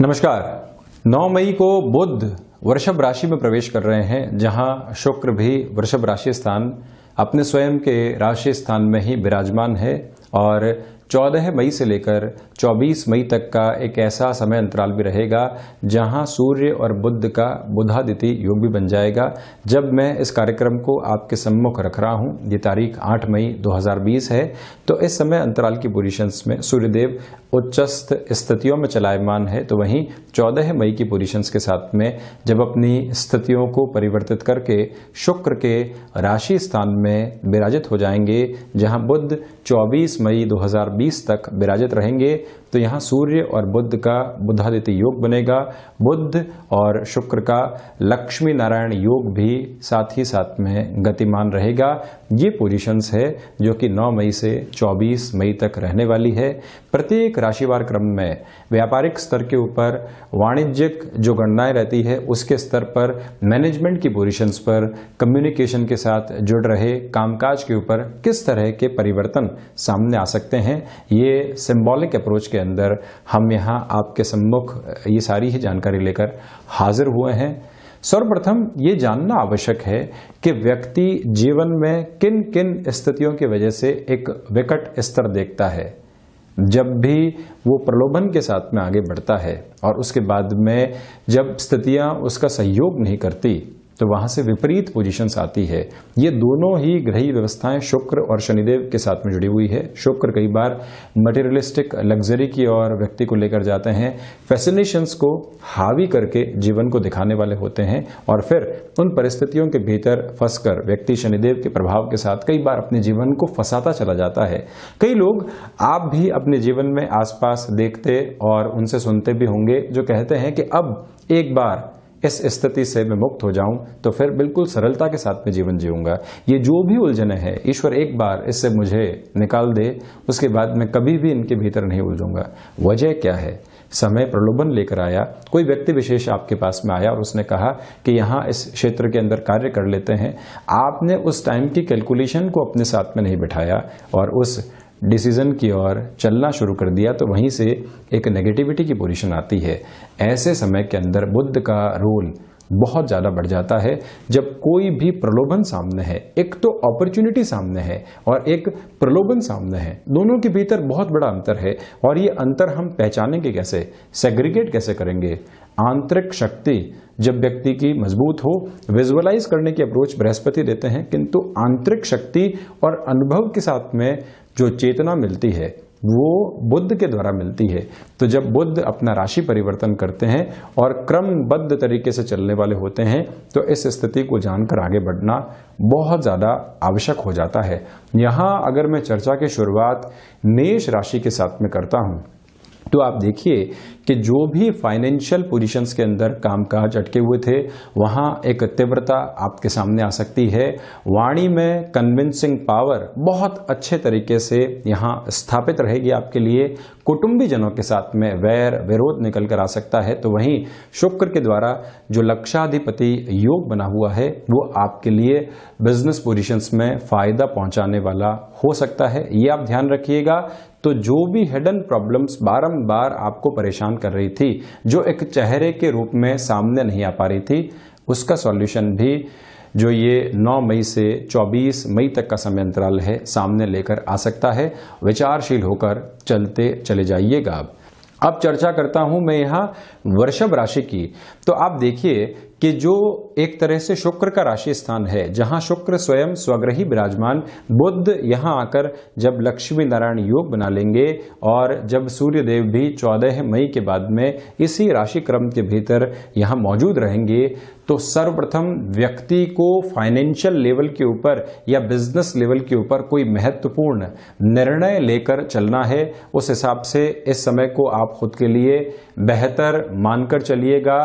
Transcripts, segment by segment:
नमस्कार 9 मई को बुद्ध वृषभ राशि में प्रवेश कर रहे हैं जहां शुक्र भी वृषभ राशि स्थान अपने स्वयं के राशि स्थान में ही विराजमान है और 14 मई से लेकर 24 मई तक का एक ऐसा समय अंतराल भी रहेगा जहां सूर्य और बुद्ध का बुधादिति योग भी बन जाएगा जब मैं इस कार्यक्रम को आपके सम्मुख रख रहा हूं ये तारीख 8 मई 2020 है तो इस समय अंतराल की पोजिशंस में सूर्यदेव उच्चस्थ स्थितियों में चलायमान है तो वहीं 14 मई की पोजिशंस के साथ में जब अपनी स्थितियों को परिवर्तित करके शुक्र के राशि स्थान में विराजित हो जाएंगे जहां बुद्ध चौबीस मई दो 2020 तक विराजित रहेंगे तो यहाँ सूर्य और बुद्ध का बुद्धादित्य योग बनेगा बुद्ध और शुक्र का लक्ष्मी नारायण योग भी साथ ही साथ में गतिमान रहेगा ये पोजीशंस है जो कि 9 मई से 24 मई तक रहने वाली है प्रत्येक राशिवार क्रम में व्यापारिक स्तर के ऊपर वाणिज्यिक जो गणनाएं रहती है उसके स्तर पर मैनेजमेंट की पोजिशंस पर कम्युनिकेशन के साथ जुड़ रहे कामकाज के ऊपर किस तरह के परिवर्तन सामने आ सकते हैं ये सिंबॉलिक अप्रोच के अंदर हम यहाँ आपके सम्मुख ये सारी ही जानकारी लेकर हाजिर हुए हैं सर्वप्रथम ये जानना आवश्यक है कि व्यक्ति जीवन में किन किन स्थितियों की वजह से एक विकट स्तर देखता है जब भी वो प्रलोभन के साथ में आगे बढ़ता है और उसके बाद में जब स्थितियां उसका सहयोग नहीं करती तो वहां से विपरीत पोजिशन आती है ये दोनों ही ग्रही व्यवस्थाएं शुक्र और शनिदेव के साथ में जुड़ी हुई है शुक्र कई बार मटेरियलिस्टिक लग्जरी की और व्यक्ति को लेकर जाते हैं फैसिनेशंस को हावी करके जीवन को दिखाने वाले होते हैं और फिर उन परिस्थितियों के भीतर फंसकर व्यक्ति शनिदेव के प्रभाव के साथ कई बार अपने जीवन को फंसाता चला जाता है कई लोग आप भी अपने जीवन में आसपास देखते और उनसे सुनते भी होंगे जो कहते हैं कि अब एक बार इस स्थिति से मैं मुक्त हो जाऊं तो फिर बिल्कुल सरलता के साथ में जीवन जीऊंगा ये जो भी उलझन है ईश्वर एक बार इससे मुझे निकाल दे उसके बाद मैं कभी भी इनके भीतर नहीं उलझूंगा वजह क्या है समय प्रलोभन लेकर आया कोई व्यक्ति विशेष आपके पास में आया और उसने कहा कि यहाँ इस क्षेत्र के अंदर कार्य कर लेते हैं आपने उस टाइम की कैलकुलेशन को अपने साथ में नहीं बिठाया और उस डिसीजन की ओर चलना शुरू कर दिया तो वहीं से एक नेगेटिविटी की पोजीशन आती है ऐसे समय के अंदर बुद्ध का रोल बहुत ज़्यादा बढ़ जाता है जब कोई भी प्रलोभन सामने है एक तो अपॉर्चुनिटी सामने है और एक प्रलोभन सामने है दोनों के भीतर बहुत बड़ा अंतर है और ये अंतर हम पहचानेंगे कैसे सेग्रीगेट कैसे करेंगे आंतरिक शक्ति जब व्यक्ति की मजबूत हो विजुअलाइज करने की अप्रोच बृहस्पति देते हैं किंतु आंतरिक शक्ति और अनुभव के साथ में जो चेतना मिलती है वो बुद्ध के द्वारा मिलती है तो जब बुद्ध अपना राशि परिवर्तन करते हैं और क्रमबद्ध तरीके से चलने वाले होते हैं तो इस स्थिति को जानकर आगे बढ़ना बहुत ज़्यादा आवश्यक हो जाता है यहाँ अगर मैं चर्चा की शुरुआत मेष राशि के साथ में करता हूँ तो आप देखिए कि जो भी फाइनेंशियल पोजीशंस के अंदर कामकाज अटके हुए थे वहां एक तीव्रता आपके सामने आ सकती है वाणी में कन्विंसिंग पावर बहुत अच्छे तरीके से यहां स्थापित रहेगी आपके लिए कुटुंबी जनों के साथ में वैर विरोध निकल कर आ सकता है तो वहीं शुक्र के द्वारा जो लक्षाधिपति योग बना हुआ है वो आपके लिए बिजनेस पोजिशंस में फायदा पहुंचाने वाला हो सकता है ये आप ध्यान रखिएगा तो जो भी हिडन प्रॉब्लम्स बारंबार आपको परेशान कर रही थी जो एक चेहरे के रूप में सामने नहीं आ पा रही थी उसका सॉल्यूशन भी जो ये 9 मई से 24 मई तक का समय अंतराल है सामने लेकर आ सकता है विचारशील होकर चलते चले जाइएगा अब चर्चा करता हूं मैं यहां वृषभ राशि की तो आप देखिए कि जो एक तरह से शुक्र का राशि स्थान है जहां शुक्र स्वयं स्वग्रही विराजमान बुद्ध यहां आकर जब लक्ष्मी नारायण योग बना लेंगे और जब सूर्य देव भी चौदह मई के बाद में इसी राशि क्रम के भीतर यहां मौजूद रहेंगे तो सर्वप्रथम व्यक्ति को फाइनेंशियल लेवल के ऊपर या बिजनेस लेवल के ऊपर कोई महत्वपूर्ण निर्णय लेकर चलना है उस हिसाब से इस समय को आप खुद के लिए बेहतर मानकर चलिएगा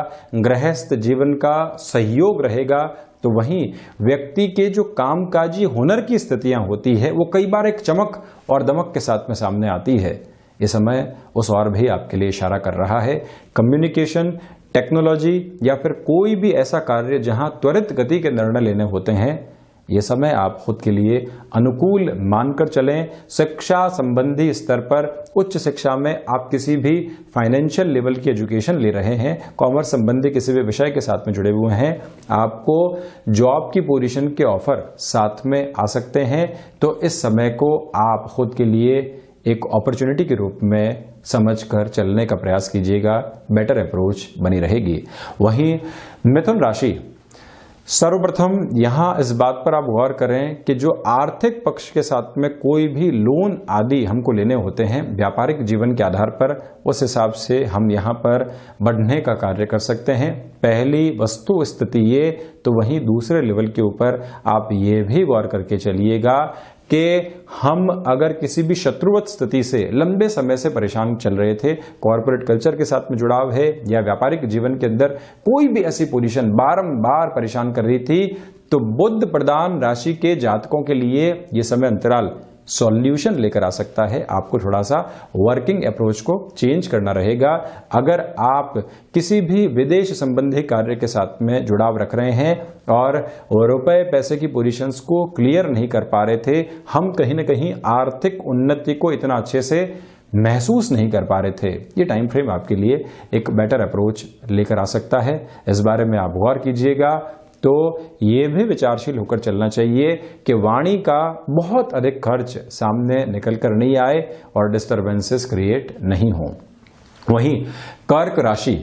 गृहस्थ जीवन का सहयोग रहेगा तो वहीं व्यक्ति के जो कामकाजी हुनर की स्थितियां होती है वो कई बार एक चमक और दमक के साथ में सामने आती है इस समय उस और भी आपके लिए इशारा कर रहा है कम्युनिकेशन टेक्नोलॉजी या फिर कोई भी ऐसा कार्य जहां त्वरित गति के निर्णय लेने होते हैं ये समय आप खुद के लिए अनुकूल मानकर चलें शिक्षा संबंधी स्तर पर उच्च शिक्षा में आप किसी भी फाइनेंशियल लेवल की एजुकेशन ले रहे हैं कॉमर्स संबंधी किसी भी विषय के साथ में जुड़े हुए हैं आपको जॉब की पोजीशन के ऑफर साथ में आ सकते हैं तो इस समय को आप खुद के लिए एक अपॉर्चुनिटी के रूप में समझ कर चलने का प्रयास कीजिएगा बेटर अप्रोच बनी रहेगी वहीं मिथुन राशि सर्वप्रथम यहां इस बात पर आप गौर करें कि जो आर्थिक पक्ष के साथ में कोई भी लोन आदि हमको लेने होते हैं व्यापारिक जीवन के आधार पर उस हिसाब से हम यहां पर बढ़ने का कार्य कर सकते हैं पहली वस्तु स्थिति ये तो वहीं दूसरे लेवल के ऊपर आप ये भी गौर करके चलिएगा कि हम अगर किसी भी शत्रुवत स्थिति से लंबे समय से परेशान चल रहे थे कॉरपोरेट कल्चर के साथ में जुड़ाव है या व्यापारिक जीवन के अंदर कोई भी ऐसी पोजीशन बारंबार परेशान कर रही थी तो बुद्ध प्रदान राशि के जातकों के लिए यह समय अंतराल सॉल्यूशन लेकर आ सकता है आपको थोड़ा सा वर्किंग अप्रोच को चेंज करना रहेगा अगर आप किसी भी विदेश संबंधी कार्य के साथ में जुड़ाव रख रहे हैं और रुपए पैसे की पोजीशंस को क्लियर नहीं कर पा रहे थे हम कहीं ना कहीं आर्थिक उन्नति को इतना अच्छे से महसूस नहीं कर पा रहे थे ये टाइम फ्रेम आपके लिए एक बेटर अप्रोच लेकर आ सकता है इस बारे में आप गौर कीजिएगा तो ये भी विचारशील होकर चलना चाहिए कि वाणी का बहुत अधिक खर्च सामने निकल कर नहीं आए और डिस्टर्बेंसेस क्रिएट नहीं हो वहीं कर्क राशि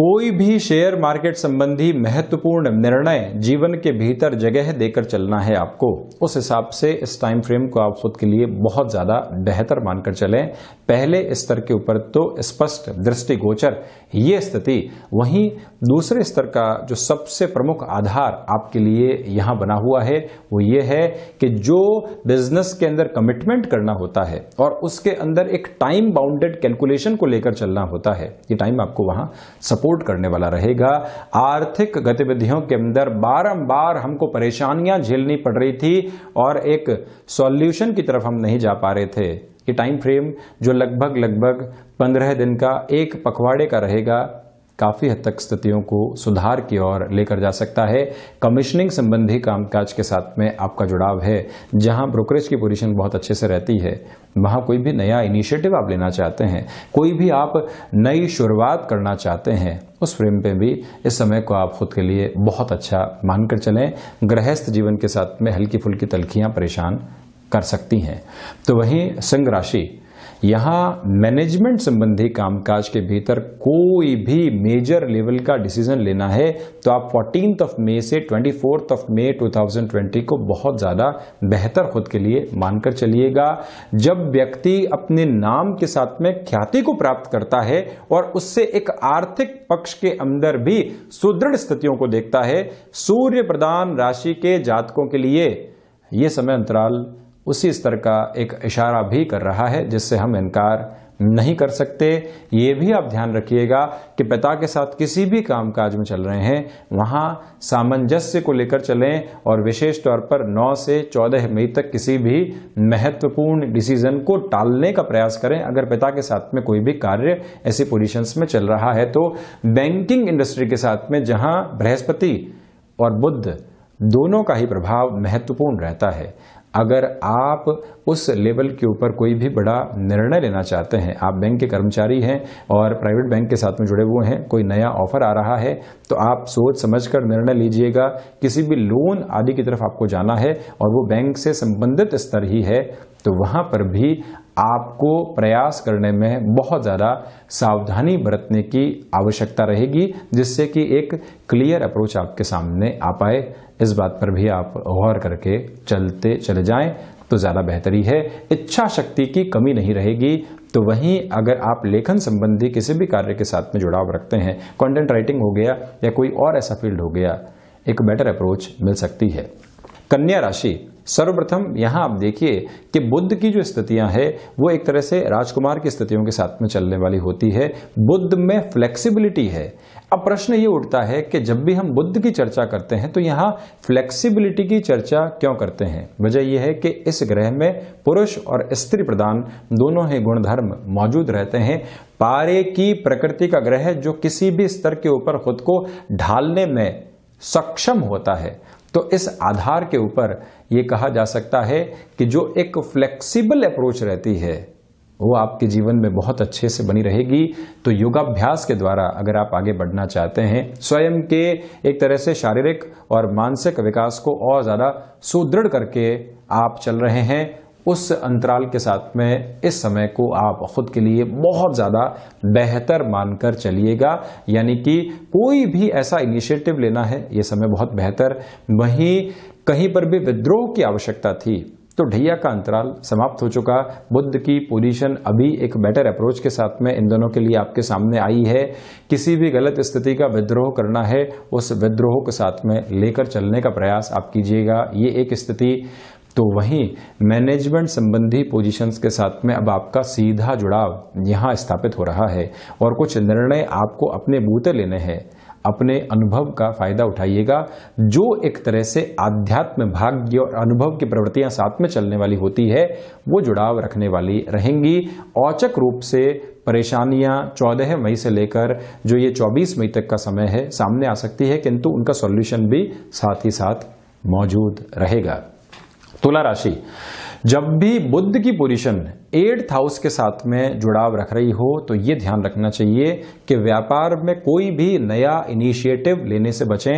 कोई भी शेयर मार्केट संबंधी महत्वपूर्ण निर्णय जीवन के भीतर जगह देकर चलना है आपको उस हिसाब से इस टाइम फ्रेम को आप खुद के लिए बहुत ज़्यादा बेहतर मानकर चलें पहले स्तर के ऊपर तो स्पष्ट दृष्टिगोचर ये स्थिति वहीं दूसरे स्तर का जो सबसे प्रमुख आधार आपके लिए यहां बना हुआ है वो ये है कि जो बिजनेस के अंदर कमिटमेंट करना होता है और उसके अंदर एक टाइम बाउंडेड कैलकुलेशन को लेकर चलना होता है ये टाइम आपको वहां सपोर्ट करने वाला रहेगा आर्थिक गतिविधियों के अंदर बारम्बार हमको परेशानियां झेलनी पड़ रही थी और एक सॉल्यूशन की तरफ हम नहीं जा पा रहे थे ये टाइम फ्रेम जो लगभग लगभग पंद्रह दिन का एक पखवाड़े का रहेगा काफ़ी हद तक स्थितियों को सुधार की ओर लेकर जा सकता है कमीशनिंग संबंधी कामकाज के साथ में आपका जुड़ाव है जहां ब्रोकरेज की पोजीशन बहुत अच्छे से रहती है वहां कोई भी नया इनिशिएटिव आप लेना चाहते हैं कोई भी आप नई शुरुआत करना चाहते हैं उस फ्रेम पे भी इस समय को आप खुद के लिए बहुत अच्छा मानकर चलें गृहस्थ जीवन के साथ में हल्की फुल्की तलखियाँ परेशान कर सकती हैं तो वहीं सिंह राशि यहाँ मैनेजमेंट संबंधी कामकाज के भीतर कोई भी मेजर लेवल का डिसीजन लेना है तो आप फोर्टीन ऑफ मे से ट्वेंटी फोर्थ ऑफ थाउजेंड 2020 को बहुत ज़्यादा बेहतर खुद के लिए मानकर चलिएगा जब व्यक्ति अपने नाम के साथ में ख्याति को प्राप्त करता है और उससे एक आर्थिक पक्ष के अंदर भी सुदृढ़ स्थितियों को देखता है सूर्य प्रदान राशि के जातकों के लिए यह समय अंतराल उसी स्तर का एक इशारा भी कर रहा है जिससे हम इनकार नहीं कर सकते ये भी आप ध्यान रखिएगा कि पिता के साथ किसी भी कामकाज में चल रहे हैं वहाँ सामंजस्य को लेकर चलें और विशेष तौर पर 9 से 14 मई तक किसी भी महत्वपूर्ण डिसीजन को टालने का प्रयास करें अगर पिता के साथ में कोई भी कार्य ऐसी पोजिशंस में चल रहा है तो बैंकिंग इंडस्ट्री के साथ में जहाँ बृहस्पति और बुद्ध दोनों का ही प्रभाव महत्वपूर्ण रहता है अगर आप उस लेवल के ऊपर कोई भी बड़ा निर्णय लेना चाहते हैं आप बैंक के कर्मचारी हैं और प्राइवेट बैंक के साथ में जुड़े हुए हैं कोई नया ऑफर आ रहा है तो आप सोच समझ कर निर्णय लीजिएगा किसी भी लोन आदि की तरफ आपको जाना है और वो बैंक से संबंधित स्तर ही है तो वहाँ पर भी आपको प्रयास करने में बहुत ज़्यादा सावधानी बरतने की आवश्यकता रहेगी जिससे कि एक क्लियर अप्रोच आपके सामने आ पाए इस बात पर भी आप गौर करके चलते चले जाएं तो ज़्यादा बेहतरी है इच्छा शक्ति की कमी नहीं रहेगी तो वहीं अगर आप लेखन संबंधी किसी भी कार्य के साथ में जुड़ाव रखते हैं कंटेंट राइटिंग हो गया या कोई और ऐसा फील्ड हो गया एक बेटर अप्रोच मिल सकती है कन्या राशि सर्वप्रथम यहाँ आप देखिए कि बुद्ध की जो स्थितियाँ हैं वो एक तरह से राजकुमार की स्थितियों के साथ में चलने वाली होती है बुद्ध में फ्लेक्सिबिलिटी है अब प्रश्न ये उठता है कि जब भी हम बुद्ध की चर्चा करते हैं तो यहाँ फ्लेक्सिबिलिटी की चर्चा क्यों करते हैं वजह यह है कि इस ग्रह में पुरुष और स्त्री प्रदान दोनों ही गुणधर्म मौजूद रहते हैं पारे की प्रकृति का ग्रह जो किसी भी स्तर के ऊपर खुद को ढालने में सक्षम होता है तो इस आधार के ऊपर ये कहा जा सकता है कि जो एक फ्लेक्सिबल अप्रोच रहती है वो आपके जीवन में बहुत अच्छे से बनी रहेगी तो योगाभ्यास के द्वारा अगर आप आगे बढ़ना चाहते हैं स्वयं के एक तरह से शारीरिक और मानसिक विकास को और ज़्यादा सुदृढ़ करके आप चल रहे हैं उस अंतराल के साथ में इस समय को आप खुद के लिए बहुत ज़्यादा बेहतर मानकर चलिएगा यानी कि कोई भी ऐसा इनिशिएटिव लेना है ये समय बहुत बेहतर वहीं कहीं पर भी विद्रोह की आवश्यकता थी तो ढैया का अंतराल समाप्त हो चुका बुद्ध की पोजीशन अभी एक बेटर अप्रोच के साथ में इन दोनों के लिए आपके सामने आई है किसी भी गलत स्थिति का विद्रोह करना है उस विद्रोह के साथ में लेकर चलने का प्रयास आप कीजिएगा ये एक स्थिति तो वहीं मैनेजमेंट संबंधी पोजीशंस के साथ में अब आपका सीधा जुड़ाव यहाँ स्थापित हो रहा है और कुछ निर्णय आपको अपने बूते लेने हैं अपने अनुभव का फायदा उठाइएगा जो एक तरह से आध्यात्म भाग्य और अनुभव की प्रवृत्तियां साथ में चलने वाली होती है वो जुड़ाव रखने वाली रहेंगी औचक रूप से परेशानियां चौदह मई से लेकर जो ये चौबीस मई तक का समय है सामने आ सकती है किंतु उनका सॉल्यूशन भी साथ ही साथ मौजूद रहेगा तुला राशि जब भी बुद्ध की पोजिशन एट्थ हाउस के साथ में जुड़ाव रख रही हो तो ये ध्यान रखना चाहिए कि व्यापार में कोई भी नया इनिशिएटिव लेने से बचें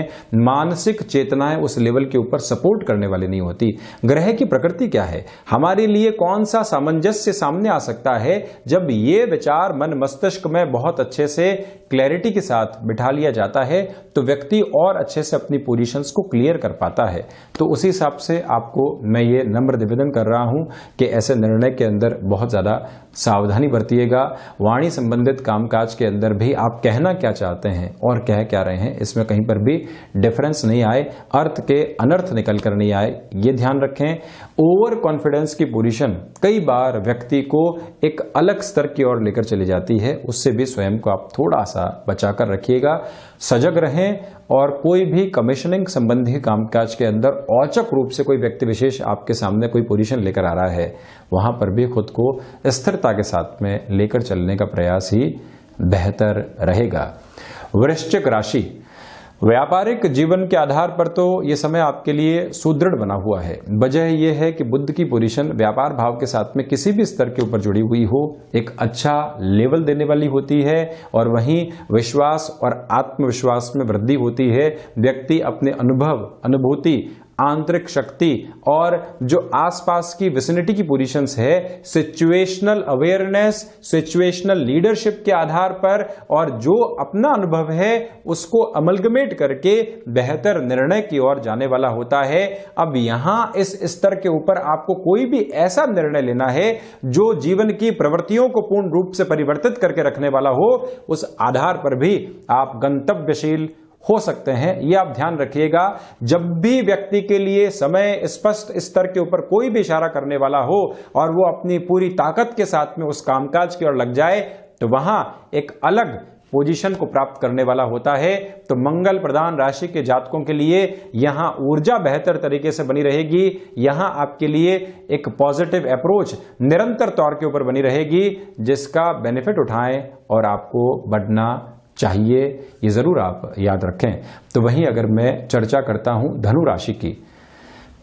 मानसिक चेतनाएं उस लेवल के ऊपर सपोर्ट करने वाली नहीं होती ग्रह की प्रकृति क्या है हमारे लिए कौन सा सामंजस्य सामने आ सकता है जब ये विचार मन मस्तिष्क में बहुत अच्छे से क्लैरिटी के साथ बिठा लिया जाता है तो व्यक्ति और अच्छे से अपनी पोजिशन को क्लियर कर पाता है तो उसी हिसाब से आपको मैं ये नम्र निवेदन कर रहा हूं कि ऐसे निर्णय के अंदर बहुत ज़्यादा सावधानी बरतिएगा वाणी संबंधित कामकाज के अंदर भी आप कहना क्या चाहते हैं और कह क्या रहे हैं इसमें कहीं पर भी डिफरेंस नहीं आए अर्थ के अनर्थ निकल कर नहीं आए ये ध्यान रखें ओवर कॉन्फिडेंस की पोजिशन कई बार व्यक्ति को एक अलग स्तर की ओर लेकर चली जाती है उससे भी स्वयं को आप थोड़ा सा बचा रखिएगा सजग रहें और कोई भी कमीशनिंग संबंधी कामकाज के अंदर औचक रूप से कोई व्यक्ति विशेष आपके सामने कोई पोजीशन लेकर आ रहा है वहां पर भी खुद को स्थिरता के साथ में लेकर चलने का प्रयास ही बेहतर रहेगा वृश्चिक राशि व्यापारिक जीवन के आधार पर तो ये समय आपके लिए सुदृढ़ बना हुआ है वजह यह है कि बुद्ध की पोजीशन व्यापार भाव के साथ में किसी भी स्तर के ऊपर जुड़ी हुई हो एक अच्छा लेवल देने वाली होती है और वहीं विश्वास और आत्मविश्वास में वृद्धि होती है व्यक्ति अपने अनुभव अनुभूति आंतरिक शक्ति और जो आसपास की विसिनिटी की पोजीशंस है सिचुएशनल अवेयरनेस सिचुएशनल लीडरशिप के आधार पर और जो अपना अनुभव है उसको अमलगमेट करके बेहतर निर्णय की ओर जाने वाला होता है अब यहां इस स्तर के ऊपर आपको कोई भी ऐसा निर्णय लेना है जो जीवन की प्रवृत्तियों को पूर्ण रूप से परिवर्तित करके रखने वाला हो उस आधार पर भी आप गंतव्यशील हो सकते हैं यह आप ध्यान रखिएगा जब भी व्यक्ति के लिए समय स्पष्ट स्तर के ऊपर कोई भी इशारा करने वाला हो और वो अपनी पूरी ताकत के साथ में उस कामकाज की ओर लग जाए तो वहां एक अलग पोजीशन को प्राप्त करने वाला होता है तो मंगल प्रधान राशि के जातकों के लिए यहाँ ऊर्जा बेहतर तरीके से बनी रहेगी यहाँ आपके लिए एक पॉजिटिव अप्रोच निरंतर तौर के ऊपर बनी रहेगी जिसका बेनिफिट उठाएं और आपको बढ़ना चाहिए ये ज़रूर आप याद रखें तो वहीं अगर मैं चर्चा करता हूं धनु राशि की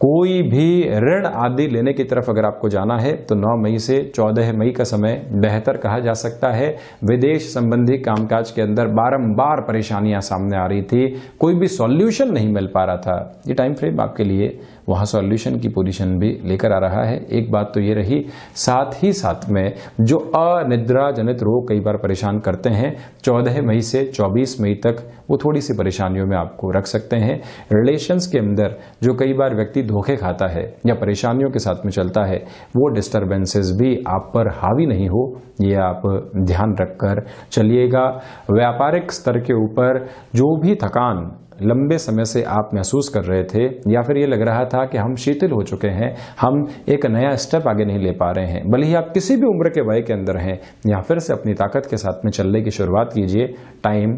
कोई भी ऋण आदि लेने की तरफ अगर आपको जाना है तो 9 मई से 14 मई का समय बेहतर कहा जा सकता है विदेश संबंधी कामकाज के अंदर बारंबार परेशानियां सामने आ रही थी कोई भी सॉल्यूशन नहीं मिल पा रहा था ये टाइम फ्रेम आपके लिए वहाँ सॉल्यूशन की पोजीशन भी लेकर आ रहा है एक बात तो ये रही साथ ही साथ में जो अनिद्रा जनित रोग कई बार परेशान करते हैं चौदह मई से चौबीस मई तक वो थोड़ी सी परेशानियों में आपको रख सकते हैं रिलेशंस के अंदर जो कई बार व्यक्ति धोखे खाता है या परेशानियों के साथ में चलता है वो डिस्टर्बेंसेस भी आप पर हावी नहीं हो ये आप ध्यान रखकर चलिएगा व्यापारिक स्तर के ऊपर जो भी थकान लंबे समय से आप महसूस कर रहे थे या फिर ये लग रहा था कि हम शीतल हो चुके हैं हम एक नया स्टेप आगे नहीं ले पा रहे हैं भले ही आप किसी भी उम्र के वय के अंदर हैं या फिर से अपनी ताकत के साथ में चलने की शुरुआत कीजिए टाइम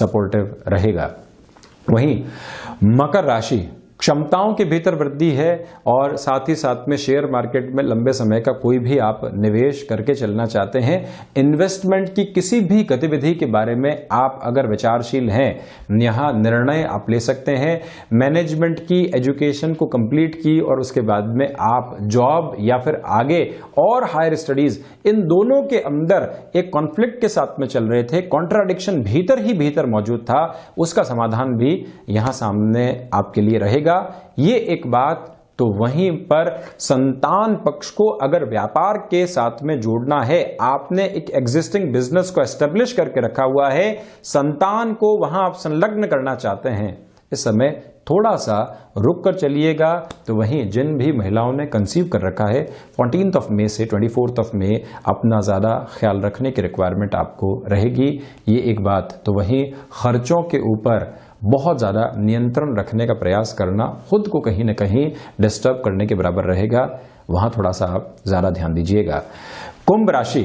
सपोर्टिव रहेगा वहीं मकर राशि क्षमताओं के भीतर वृद्धि है और साथ ही साथ में शेयर मार्केट में लंबे समय का कोई भी आप निवेश करके चलना चाहते हैं इन्वेस्टमेंट की किसी भी गतिविधि के बारे में आप अगर विचारशील हैं यहाँ निर्णय आप ले सकते हैं मैनेजमेंट की एजुकेशन को कंप्लीट की और उसके बाद में आप जॉब या फिर आगे और हायर स्टडीज इन दोनों के अंदर एक कॉन्फ्लिक्ट के साथ में चल रहे थे कॉन्ट्राडिक्शन भीतर ही भीतर मौजूद था उसका समाधान भी यहां सामने आपके लिए रहेगा जाएगा ये एक बात तो वहीं पर संतान पक्ष को अगर व्यापार के साथ में जोड़ना है आपने एक एग्जिस्टिंग बिजनेस को एस्टेब्लिश करके रखा हुआ है संतान को वहां आप संलग्न करना चाहते हैं इस समय थोड़ा सा रुक कर चलिएगा तो वहीं जिन भी महिलाओं ने कंसीव कर रखा है फोर्टीन ऑफ मे से ट्वेंटी फोर्थ ऑफ मे अपना ज़्यादा ख्याल रखने की रिक्वायरमेंट आपको रहेगी ये एक बात तो वहीं खर्चों के ऊपर बहुत ज़्यादा नियंत्रण रखने का प्रयास करना खुद को कहीं ना कहीं डिस्टर्ब करने के बराबर रहेगा वहाँ थोड़ा सा आप ज़्यादा ध्यान दीजिएगा कुंभ राशि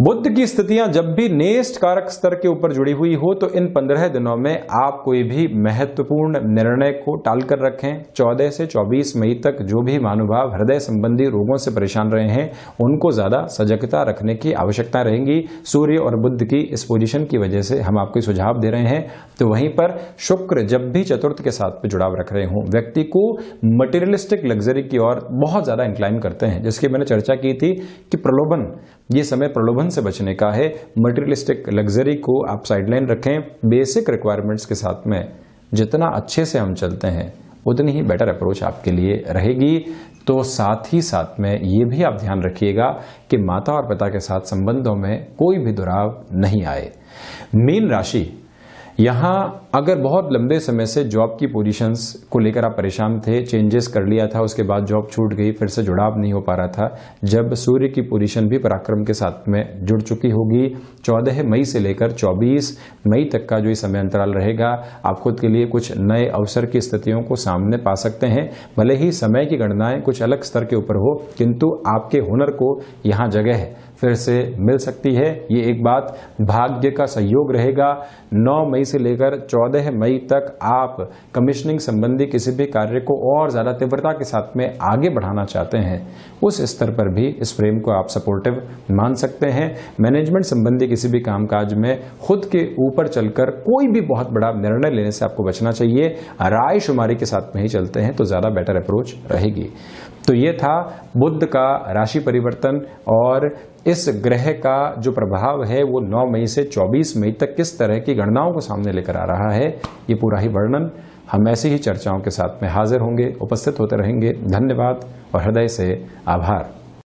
बुद्ध की स्थितियां जब भी नेस्ट कारक स्तर के ऊपर जुड़ी हुई हो तो इन पंद्रह दिनों में आप कोई भी महत्वपूर्ण निर्णय को टालकर रखें चौदह से चौबीस मई तक जो भी मानुभाव हृदय संबंधी रोगों से परेशान रहे हैं उनको ज़्यादा सजगता रखने की आवश्यकता रहेगी सूर्य और बुद्ध की इस पोजिशन की वजह से हम आपको सुझाव दे रहे हैं तो वहीं पर शुक्र जब भी चतुर्थ के साथ जुड़ाव रख रहे हों व्यक्ति को मटेरियलिस्टिक लग्जरी की ओर बहुत ज़्यादा इंक्लाइन करते हैं जिसकी मैंने चर्चा की थी कि प्रलोभन ये समय प्रलोभन से बचने का है मटेरियलिस्टिक लग्जरी को आप साइडलाइन रखें बेसिक रिक्वायरमेंट्स के साथ में जितना अच्छे से हम चलते हैं उतनी ही बेटर अप्रोच आपके लिए रहेगी तो साथ ही साथ में ये भी आप ध्यान रखिएगा कि माता और पिता के साथ संबंधों में कोई भी दुराव नहीं आए मीन राशि यहाँ अगर बहुत लंबे समय से जॉब की पोजीशंस को लेकर आप परेशान थे चेंजेस कर लिया था उसके बाद जॉब छूट गई फिर से जुड़ाव नहीं हो पा रहा था जब सूर्य की पोजीशन भी पराक्रम के साथ में जुड़ चुकी होगी चौदह मई से लेकर चौबीस मई तक का जो ये समय अंतराल रहेगा आप खुद के लिए कुछ नए अवसर की स्थितियों को सामने पा सकते हैं भले ही समय की गणनाएं कुछ अलग स्तर के ऊपर हो किंतु आपके हुनर को यहाँ जगह है फिर से मिल सकती है ये एक बात भाग्य का सहयोग रहेगा 9 मई से लेकर 14 मई तक आप कमिश्निंग संबंधी किसी भी कार्य को और ज़्यादा तीव्रता के साथ में आगे बढ़ाना चाहते हैं उस स्तर पर भी इस फ्रेम को आप सपोर्टिव मान सकते हैं मैनेजमेंट संबंधी किसी भी कामकाज में खुद के ऊपर चलकर कोई भी बहुत बड़ा निर्णय लेने से आपको बचना चाहिए राय शुमारी के साथ में ही चलते हैं तो ज़्यादा बेटर अप्रोच रहेगी तो ये था बुद्ध का राशि परिवर्तन और इस ग्रह का जो प्रभाव है वो 9 मई से 24 मई तक किस तरह की गणनाओं को सामने लेकर आ रहा है ये पूरा ही वर्णन हम ऐसी ही चर्चाओं के साथ में हाजिर होंगे उपस्थित होते रहेंगे धन्यवाद और हृदय से आभार